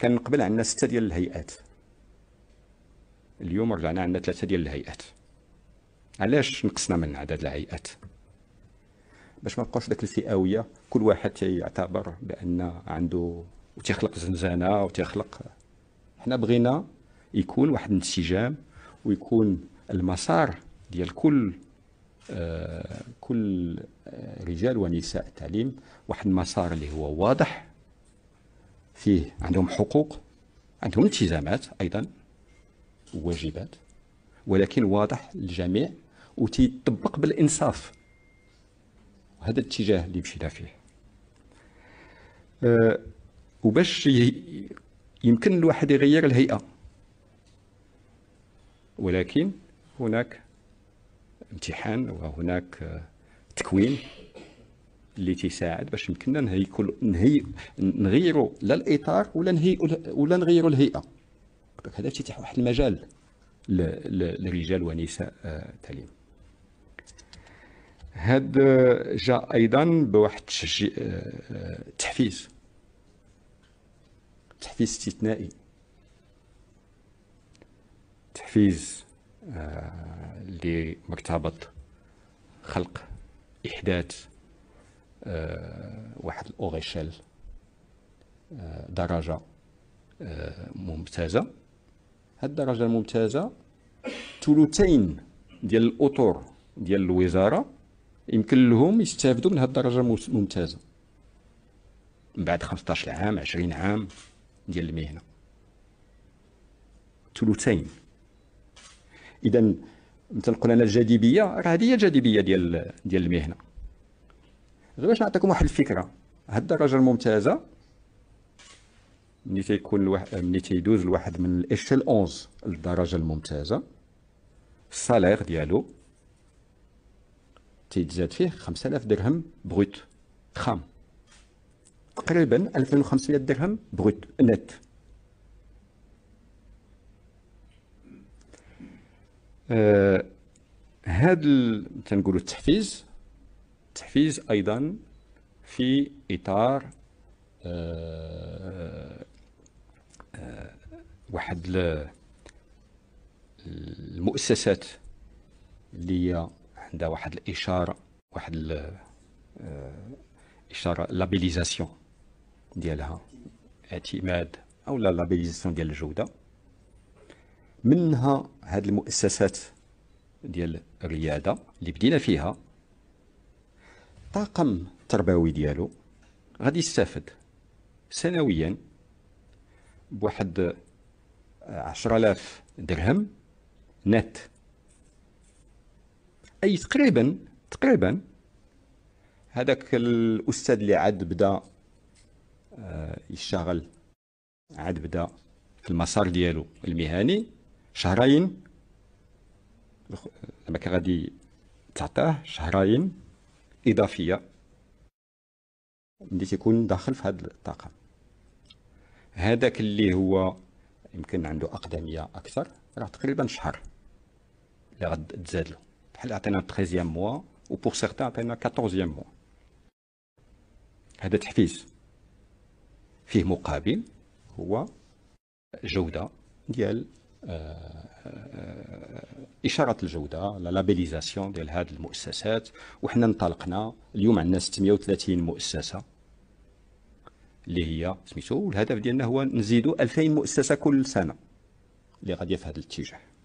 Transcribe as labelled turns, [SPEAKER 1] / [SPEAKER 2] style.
[SPEAKER 1] كان قبل عندنا ستة ديال الهيئات اليوم رجعنا عندنا ثلاثة ديال الهيئات علاش نقصنا من عدد الهيئات باش ما نبقاوش داك الفئويه كل واحد تيعتبر بان عنده وتيخلق زنزانه وتيخلق حنا بغينا يكون واحد الانسجام ويكون المسار ديال كل آه كل آه، رجال ونساء التعليم واحد المسار اللي هو واضح فيه عندهم حقوق عندهم التزامات ايضا وواجبات ولكن واضح للجميع وتيطبق بالانصاف هذا الاتجاه اللي مشينا فيه أه وباش يمكن الواحد يغير الهيئه ولكن هناك امتحان وهناك تكوين اللي تيساعد باش يمكننا نهيكل نهي نغيروا لا الاطار ولا نهي ولا نغيروا الهيئه هذا افتتاح واحد المجال للرجال ونساء آه، التعليم هذا آه، جاء ايضا بواحد التشجيع آه، تحفيز تحفيز استثنائي تحفيز اللي مرتبط خلق احداث آه، واحد الاوغيشيل آه، درجه آه، ممتازه هاد الدرجه الممتازه ثلثين ديال الاطر ديال الوزاره يمكن لهم يستافدوا من هاد الدرجه الممتازه من بعد 15 عام 20 عام ديال المهنه ثلثين اذا مثل قلنا الجاذبيه راه هذه هي الجاذبيه ديال ديال المهنه باش نعطيكم واحد الفكره هاد الدرجه الممتازه ملي تيكون الواحد ملي تيدوز الواحد من الاشل 11 للدرجه الممتازه السالير ديالو تيتزاد فيه 5000 درهم بغوت خام تقريبا 2500 درهم بغوت نت آه هاد تنقولوا التحفيز التحفيز أيضا في إطار آه، آه، واحد المؤسسات اللي هي عندها واحد الإشارة واحد الإشارة آه، لابيليزاسيون ديالها اعتماد أو لا لابيليزاسيون ديال الجودة منها هاد المؤسسات ديال الريادة اللي بدينا فيها الطاقم التربوي ديالو غادي يستافد سنويا بواحد عشرة آلاف درهم نت أي تقريبا تقريبا هذاك الأستاذ اللي عاد بدا آه، يشتغل عاد بدا في المسار ديالو المهني شهرين لما كان غادي تعطاه شهرين اضافيه اللي تيكون داخل في هذا الطاقم هذاك اللي هو يمكن عنده اقدميه اكثر راه تقريبا شهر اللي غتزاد له بحال عطينا 13 موا و بوغ سيغتان عطينا 14 موا هذا تحفيز فيه مقابل هو جوده ديال آه، آه، آه، اشاره الجوده على لابيليزاسيون ديال هذه المؤسسات وحنا انطلقنا اليوم عندنا 630 مؤسسه اللي هي سميتو الهدف ديالنا هو نزيدوا 2000 مؤسسه كل سنه اللي غاديه في هذا الاتجاه